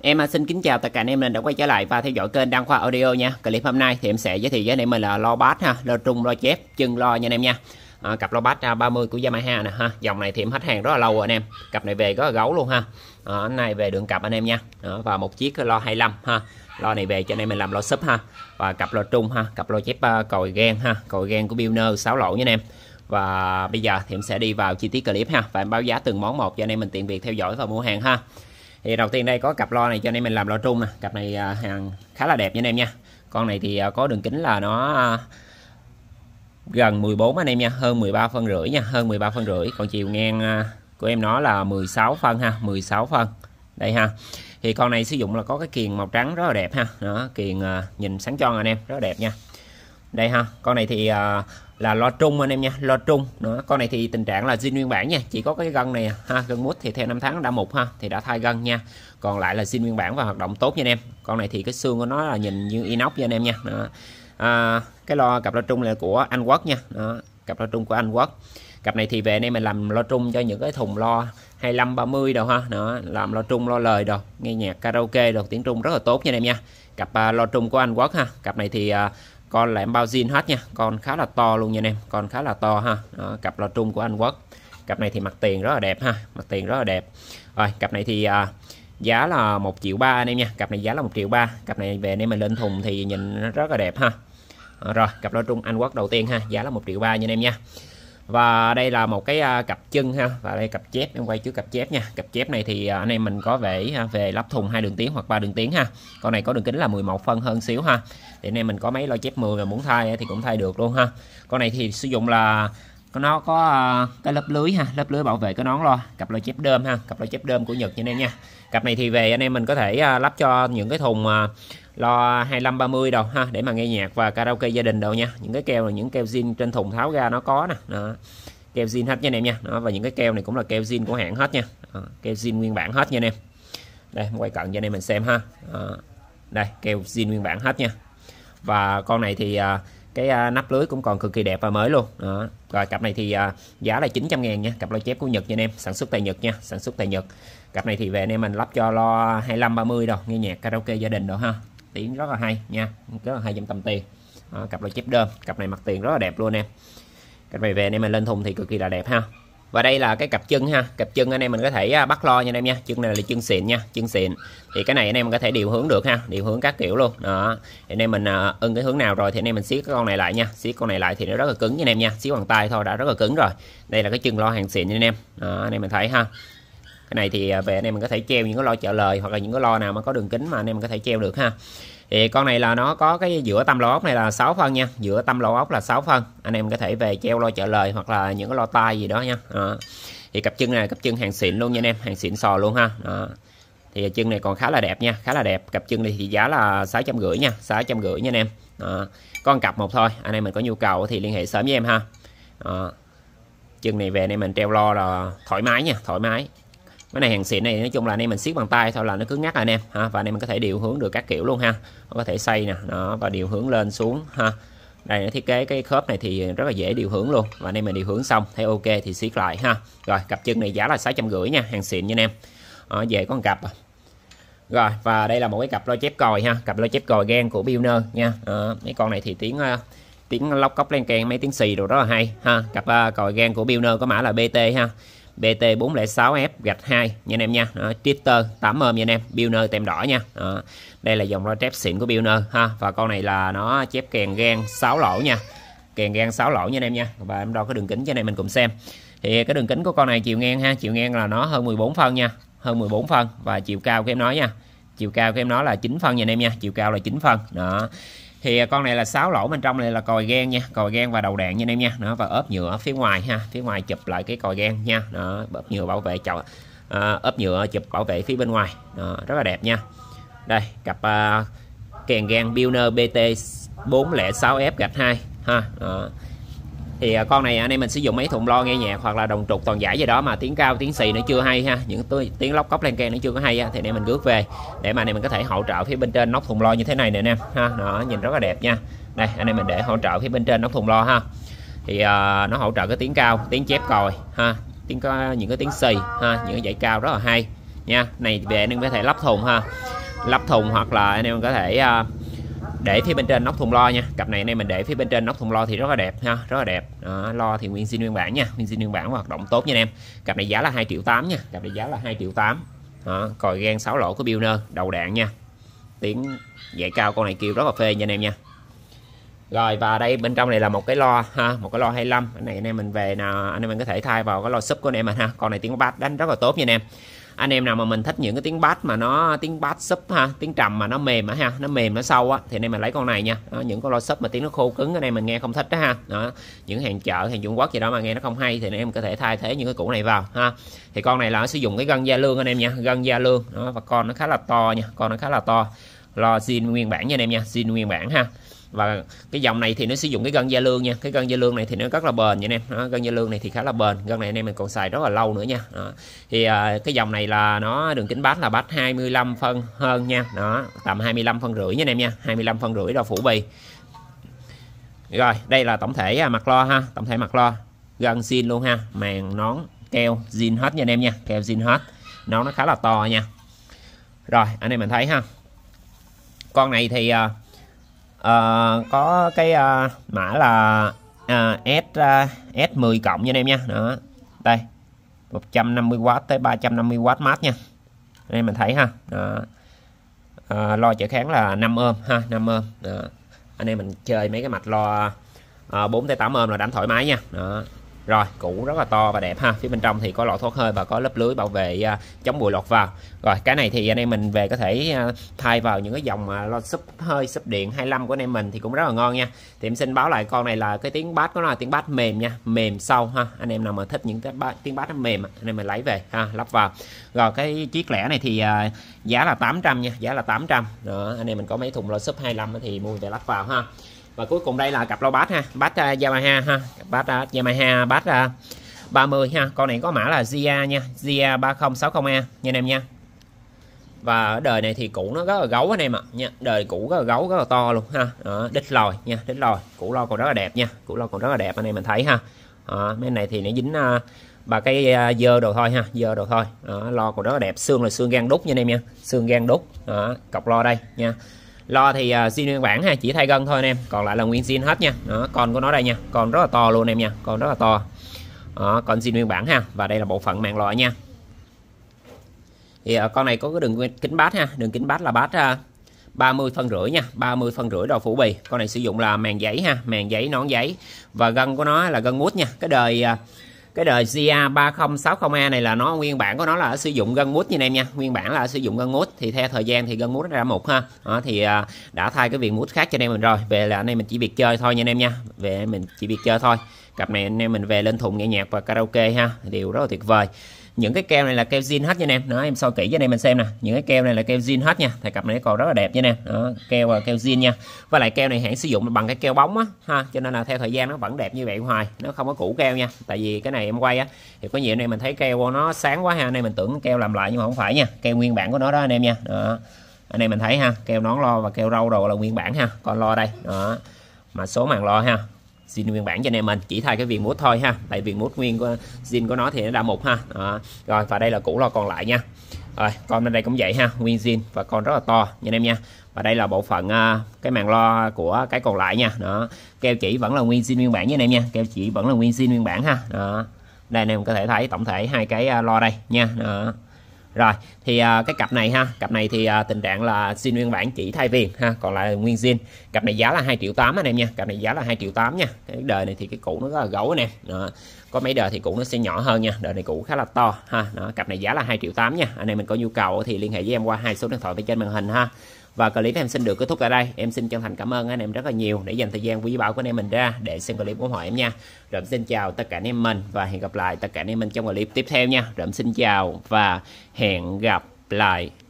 Em à, xin kính chào tất cả anh em mình đã quay trở lại và theo dõi kênh Đăng Khoa Audio nha. Clip hôm nay thì em sẽ giới thiệu với anh em mình là lo bass ha, lo trung, lo chép, chân lo nha anh em nha. À, cặp lo bass 30 của Yamaha nè ha. Dòng này thì em hết hàng rất là lâu rồi anh em. Cặp này về rất là gấu luôn ha. À, này về đường cặp anh em nha. À, và một chiếc lo 25 ha. Lo này về cho anh em mình làm lo sub ha. Và cặp lo trung ha, cặp lo chép uh, còi gan ha, còi gan của Billner 6 lỗ nha anh em. Và bây giờ thì em sẽ đi vào chi tiết clip ha và em báo giá từng món một cho anh em mình tiện việc theo dõi và mua hàng ha thì đầu tiên đây có cặp lo này cho nên mình làm lo trung nè cặp này à, hàng khá là đẹp nha anh em nha con này thì à, có đường kính là nó à, gần 14 anh em nha hơn 13 phân rưỡi nha hơn 13 phân rưỡi còn chiều ngang của em nó là 16 phân ha 16 phân đây ha thì con này sử dụng là có cái kiền màu trắng rất là đẹp ha đó kiền nhìn sáng tròn anh em rất là đẹp nha đây ha con này thì là lo trung anh em nha lo trung nữa con này thì tình trạng là zin nguyên bản nha chỉ có cái gân này ha gân mút thì theo năm tháng đã mục ha thì đã thay gân nha còn lại là zin nguyên bản và hoạt động tốt nha anh em con này thì cái xương của nó là nhìn như inox nha anh em nha đó. À, cái lo cặp lo trung là của Anh Quốc nha đó. cặp lo trung của Anh Quốc cặp này thì về anh em mình làm lo trung cho những cái thùng lo 25 30 đồ ha nó làm lo trung lo lời rồi nghe nhạc karaoke đồ tiếng trung rất là tốt nha anh em nha cặp uh, à, lo trung của Anh Quốc ha cặp này thì uh, con là em bao zin hết nha con khá là to luôn nha anh em con khá là to ha Đó, cặp lò trung của Anh Quốc cặp này thì mặt tiền rất là đẹp ha mặt tiền rất là đẹp rồi cặp này thì à, giá là một triệu ba anh em nha cặp này giá là một triệu ba cặp này về nên mình lên thùng thì nhìn nó rất là đẹp ha rồi cặp lò trung Anh Quốc đầu tiên ha giá là một triệu ba nha anh em nha và đây là một cái à, cặp chân ha và đây cặp chép em quay trước cặp chép nha cặp chép này thì à, anh em mình có vẽ về lắp thùng hai đường tiến hoặc ba đường tiến ha con này có đường kính là 11 phân hơn xíu ha thì anh em mình có mấy loại chép 10 mà muốn thay thì cũng thay được luôn ha con này thì sử dụng là nó có à, cái lớp lưới ha lớp lưới bảo vệ cái nón lo cặp loa chép đơm ha cặp loa chép đơm của nhật nha anh nha cặp này thì về anh em mình có thể lắp cho những cái thùng lo 2530 đâu ha để mà nghe nhạc và karaoke gia đình đâu nha những cái keo là những keo zin trên thùng tháo ra nó có nè đó. keo zin hết nha anh em nha đó. và những cái keo này cũng là keo zin của hãng hết nha đó. keo zin nguyên bản hết nha anh em đây quay cận cho anh em mình xem ha đó. đây keo zin nguyên bản hết nha và con này thì à, cái à, nắp lưới cũng còn cực kỳ đẹp và mới luôn đó. rồi cặp này thì à, giá là 900 ngàn nha cặp lo chép của Nhật nha anh em sản xuất tại Nhật nha sản xuất tại Nhật cặp này thì về anh em mình lắp cho lo 25 30 đâu nghe nhạc karaoke gia đình đâu ha tiễn rất là hay nha rất là hay trong tầm tiền đó, cặp đôi chép đơn cặp này mặt tiền rất là đẹp luôn em cặp này về anh em mình lên thùng thì cực kỳ là đẹp ha và đây là cái cặp chân ha cặp chân anh em mình có thể à, bắt lo nha anh em nha chân này là chân xịn nha chân xịn thì cái này anh em mình có thể điều hướng được ha điều hướng các kiểu luôn đó anh em mình à, ưng cái hướng nào rồi thì anh em mình siết con này lại nha siết con này lại thì nó rất là cứng nha anh em nha siết bằng tay thôi đã rất là cứng rồi đây là cái chân lo hàng xịn nha anh em đó, anh em mình thấy ha cái này thì à, về anh em mình có thể treo những cái lo chợ lời hoặc là những cái lo nào mà có đường kính mà anh em mình có thể treo được ha thì con này là nó có cái giữa tâm lỗ ốc này là 6 phân nha giữa tâm lỗ ốc là 6 phân anh em có thể về treo lo chợ lời hoặc là những cái lo tai gì đó nha à. thì cặp chân này cặp chân hàng xịn luôn nha anh em hàng xịn sò luôn ha à. thì chân này còn khá là đẹp nha khá là đẹp cặp chân này thì giá là sáu trăm rưỡi nha sáu trăm rưỡi nha anh em à. con cặp một thôi anh em mình có nhu cầu thì liên hệ sớm với em ha à. chân này về anh em mình treo lo là thoải mái nha thoải mái cái này hàng xịn này nói chung là anh em mình siết bằng tay thôi là nó cứ ngắt anh em ha và anh em có thể điều hướng được các kiểu luôn ha có thể xây nè nó và điều hướng lên xuống ha đây nó thiết kế cái khớp này thì rất là dễ điều hướng luôn và anh em mình điều hướng xong thấy ok thì siết lại ha rồi cặp chân này giá là sáu trăm rưỡi nha hàng xịn nha anh em à, về con cặp rồi và đây là một cái cặp lo chép còi ha cặp lo chép còi gan của Bioner nha à, mấy con này thì tiếng ờ, tiếng lóc cốc len keng mấy tiếng xì đồ rất là hay ha cặp uh, còi gan của Bioner có mã là BT ha BT406F gạch 2 nha anh em nha đó, Tripter 8 ôm nha anh em bioner tem đỏ nha đó. đây là dòng loa chép xịn của bioner ha và con này là nó chép kèn gan 6 lỗ nha kèn gan 6 lỗ nha anh em nha và em đo cái đường kính cho này mình cùng xem thì cái đường kính của con này chiều ngang ha chiều ngang là nó hơn 14 phân nha hơn 14 phân và chiều cao của em nói nha chiều cao của em nói là 9 phân nha anh em nha chiều cao là 9 phân đó thì à, con này là 6 lỗ bên trong này là còi gan nha còi gan và đầu đạn nha anh em nha nó và ốp nhựa phía ngoài ha phía ngoài chụp lại cái còi gan nha đó ốp nhựa bảo vệ chậu à, ốp nhựa chụp bảo vệ phía bên ngoài đó, rất là đẹp nha đây cặp à, kèn gan Builder BT 406F gạch 2 ha đó thì à, con này à, anh em mình sử dụng mấy thùng lo nghe nhạc hoặc là đồng trục toàn giải gì đó mà tiếng cao tiếng xì nó chưa hay ha những tiếng lóc cốc len keng nó chưa có hay ha, thì anh em mình rước về để mà anh em mình có thể hỗ trợ phía bên trên nóc thùng lo như thế này nè anh em ha nó nhìn rất là đẹp nha đây anh em mình để hỗ trợ phía bên trên nóc thùng lo ha thì uh, nó hỗ trợ cái tiếng cao tiếng chép còi ha tiếng có những cái tiếng xì ha những cái dãy cao rất là hay nha này về anh em có thể lắp thùng ha lắp thùng hoặc là anh em có thể uh, để phía bên trên nóc thùng lo nha cặp này anh em mình để phía bên trên nóc thùng lo thì rất là đẹp ha rất là đẹp đó, lo thì nguyên zin nguyên bản nha nguyên zin nguyên bản hoạt động tốt nha anh em cặp này giá là 2 triệu 8 nha cặp này giá là 2 triệu 8 đó, còi gan 6 lỗ của Billner đầu đạn nha tiếng dạy cao con này kêu rất là phê nha anh em nha rồi và đây bên trong này là một cái lo ha, một cái lo 25. Cái này anh em mình về nào anh em mình có thể thay vào cái lo súp của anh em mình ha. Con này tiếng bass đánh rất là tốt nha anh em anh em nào mà mình thích những cái tiếng bass mà nó tiếng bass sub ha tiếng trầm mà nó mềm á ha nó mềm nó sâu á thì anh em mình lấy con này nha đó, những con lo sub mà tiếng nó khô cứng cái này mình nghe không thích đó ha đó những hàng chợ hàng Trung Quốc gì đó mà nghe nó không hay thì anh em có thể thay thế những cái củ này vào ha thì con này là nó sử dụng cái gân da lương anh em nha gân da lương đó, và con nó khá là to nha con nó khá là to lo zin nguyên bản nha anh em nha zin nguyên bản ha và cái dòng này thì nó sử dụng cái gân da lương nha cái gân da lương này thì nó rất là bền nha anh em đó, gân da lương này thì khá là bền gân này anh em mình còn xài rất là lâu nữa nha đó. thì à, cái dòng này là nó đường kính bát là bát 25 phân hơn nha đó tầm 25 phân rưỡi nha anh em nha 25 phân rưỡi đo phủ bì rồi đây là tổng thể à, mặt lo ha tổng thể mặt lo gân xin luôn ha màng nón keo zin hết nha anh em nha keo zin hết nó nó khá là to nha rồi anh em mình thấy ha con này thì à, Ờ, có cái uh, mã là uh, S uh, S10 cộng nha anh em nha đó đây 150W tới 350W mát nha anh em mình thấy ha đó. À, lo chở kháng là 5 ôm ha 5 ôm đó. anh em mình chơi mấy cái mạch lo à, 4 tới 8 ôm là đánh thoải mái nha đó rồi cũ rất là to và đẹp ha phía bên trong thì có lọ thoát hơi và có lớp lưới bảo vệ à, chống bụi lọt vào rồi cái này thì anh em mình về có thể à, thay vào những cái dòng à, lo súp hơi súp điện 25 của anh em mình thì cũng rất là ngon nha thì em xin báo lại con này là cái tiếng bát của nó là tiếng bát mềm nha mềm sâu ha anh em nào mà thích những cái bass, tiếng bát nó mềm anh em mình lấy về ha lắp vào rồi cái chiếc lẻ này thì à, giá là 800 nha giá là 800 đó anh em mình có mấy thùng lo súp 25 thì mua về lắp vào ha và cuối cùng đây là cặp low bát ha bát uh, Yamaha ha bass uh, à, Yamaha bát uh, à, 30 ha con này có mã là zia nha ZA 3060A nha anh em nha và ở đời này thì cũ nó rất là gấu anh em ạ à, nha đời cũ rất là gấu rất là to luôn ha đó, đít lòi nha đít lòi cũ lo còn rất là đẹp nha cũ lo còn rất là đẹp anh em mình thấy ha đó, mấy này thì nó dính uh, và cái uh, dơ đồ thôi ha dơ đồ thôi đó, lo còn rất là đẹp xương là xương gan đúc nha anh em nha xương gan đúc đó, cọc lo đây nha lo thì à, xin nguyên bản ha chỉ thay gân thôi anh em còn lại là nguyên zin hết nha đó con của nó đây nha con rất là to luôn em nha con rất là to đó, con xin nguyên bản ha và đây là bộ phận màng loại nha thì uh, con này có cái đường kính bát ha đường kính bát là bát uh, à, 30 phân rưỡi nha 30 phân rưỡi đầu phủ bì con này sử dụng là màng giấy ha màng giấy nón giấy và gân của nó là gân mút nha cái đời cái đời GA 3060A này là nó nguyên bản của nó là sử dụng gân mút như em nha nguyên bản là sử dụng gân mút thì theo thời gian thì gân mút ra một ha đó, thì à, đã thay cái viền mút khác cho anh em mình rồi về là anh em mình chỉ việc chơi thôi nha anh em nha về mình chỉ việc chơi thôi cặp này anh em mình về lên thùng nghe nhạc và karaoke ha điều rất là tuyệt vời những cái keo này là keo zin hết nha anh em đó em soi kỹ cho anh em mình xem nè những cái keo này là keo zin hết nha thì cặp này còn rất là đẹp nha anh em đó, keo à, keo zin nha và lại keo này hãng sử dụng bằng cái keo bóng á ha cho nên là theo thời gian nó vẫn đẹp như vậy hoài nó không có cũ keo nha tại vì cái này em quay á thì có nhiều anh em mình thấy keo nó sáng quá ha anh em mình tưởng keo làm lại nhưng mà không phải nha keo nguyên bản của nó đó anh em nha đó anh em mình thấy ha keo nón lo và keo râu đồ là nguyên bản ha còn lo đây đó mà số màn lo ha zin nguyên bản cho anh em mình chỉ thay cái viền mút thôi ha tại viền mút nguyên của zin của nó thì nó đã một ha à, rồi và đây là cũ lo còn lại nha rồi con bên đây cũng vậy ha nguyên zin và con rất là to nha anh em nha và đây là bộ phận uh, cái màn lo của cái còn lại nha đó keo chỉ vẫn là nguyên zin nguyên bản nha anh em nha keo chỉ vẫn là nguyên zin nguyên bản ha đó đây anh em có thể thấy tổng thể hai cái à, lo đây nha đó rồi thì à, cái cặp này ha cặp này thì à, tình trạng là xin nguyên bản chỉ thay viền ha còn lại nguyên zin cặp này giá là 2 triệu 8 anh em nha cặp này giá là 2 triệu 8 nha cái đời này thì cái cũ nó rất là gấu nè đó. có mấy đời thì cũ nó sẽ nhỏ hơn nha đời này cũ khá là to ha đó. cặp này giá là 2 triệu 8 nha anh em mình có nhu cầu thì liên hệ với em qua hai số điện thoại bên trên màn hình ha và clip em xin được kết thúc tại đây em xin chân thành cảm ơn anh em rất là nhiều để dành thời gian quý báu của anh em mình ra để xem clip ủng hộ em nha rồi em xin chào tất cả anh em mình và hẹn gặp lại tất cả anh em mình trong clip tiếp theo nha rồi em xin chào và hẹn gặp lại